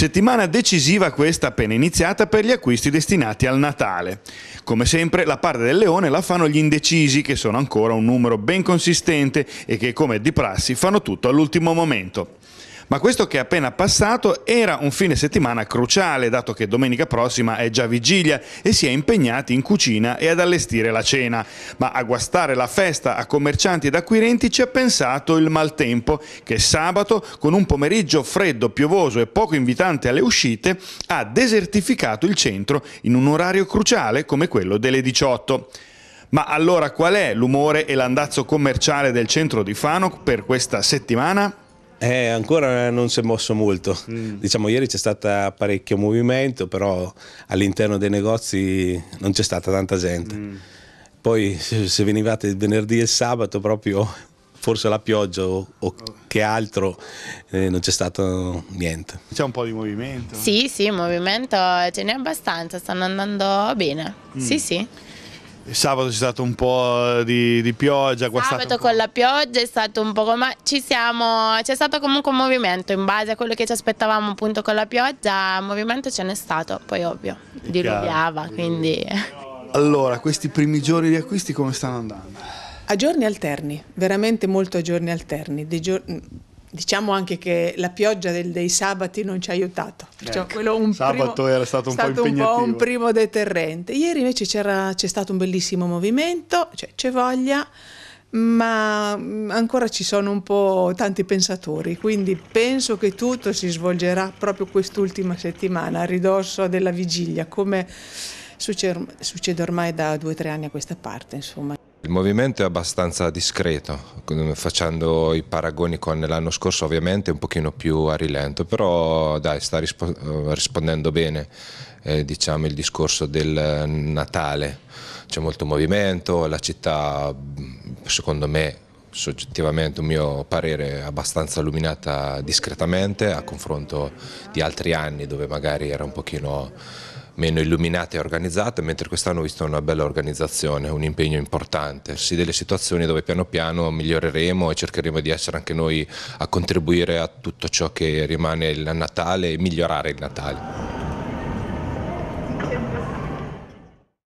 Settimana decisiva questa appena iniziata per gli acquisti destinati al Natale. Come sempre la parte del leone la fanno gli indecisi che sono ancora un numero ben consistente e che come di prassi fanno tutto all'ultimo momento. Ma questo che è appena passato era un fine settimana cruciale, dato che domenica prossima è già vigilia e si è impegnati in cucina e ad allestire la cena. Ma a guastare la festa a commercianti ed acquirenti ci ha pensato il maltempo, che sabato, con un pomeriggio freddo, piovoso e poco invitante alle uscite, ha desertificato il centro in un orario cruciale come quello delle 18. Ma allora qual è l'umore e l'andazzo commerciale del centro di Fanoc per questa settimana? Eh, ancora non si è mosso molto. Mm. Diciamo, ieri c'è stato parecchio movimento, però all'interno dei negozi non c'è stata tanta gente. Mm. Poi se venivate il venerdì e il sabato proprio forse la pioggia o, o che altro eh, non c'è stato niente. C'è un po' di movimento? Sì, sì, movimento ce n'è abbastanza, stanno andando bene. Mm. Sì, sì. Sabato c'è stato un po' di, di pioggia. Sabato con la pioggia è stato un po' ma ci siamo, c'è stato comunque un movimento in base a quello che ci aspettavamo appunto con la pioggia, movimento ce n'è stato, poi ovvio, diluviava quindi... Allora, questi primi giorni di acquisti come stanno andando? A giorni alterni, veramente molto a giorni alterni, Diciamo anche che la pioggia del, dei sabati non ci ha aiutato. Perciò cioè, ecco, quello un sabato primo, era stato un stato po' impegnativo. Un, primo deterrente. Ieri invece c'è stato un bellissimo movimento, cioè c'è voglia, ma mm, ancora ci sono un po' tanti pensatori, quindi penso che tutto si svolgerà proprio quest'ultima settimana, a ridosso della vigilia, come succede ormai da due o tre anni a questa parte, insomma. Il movimento è abbastanza discreto, mm, facendo i paragoni con l'anno scorso ovviamente un pochino più a rilento, però dai, sta rispo eh, rispondendo bene eh, diciamo, il discorso del Natale. C'è molto movimento, la città mm, secondo me soggettivamente un mio parere abbastanza illuminata discretamente a confronto di altri anni dove magari era un pochino meno illuminate e organizzate, mentre quest'anno ho visto una bella organizzazione, un impegno importante, sì delle situazioni dove piano piano miglioreremo e cercheremo di essere anche noi a contribuire a tutto ciò che rimane il Natale e migliorare il Natale.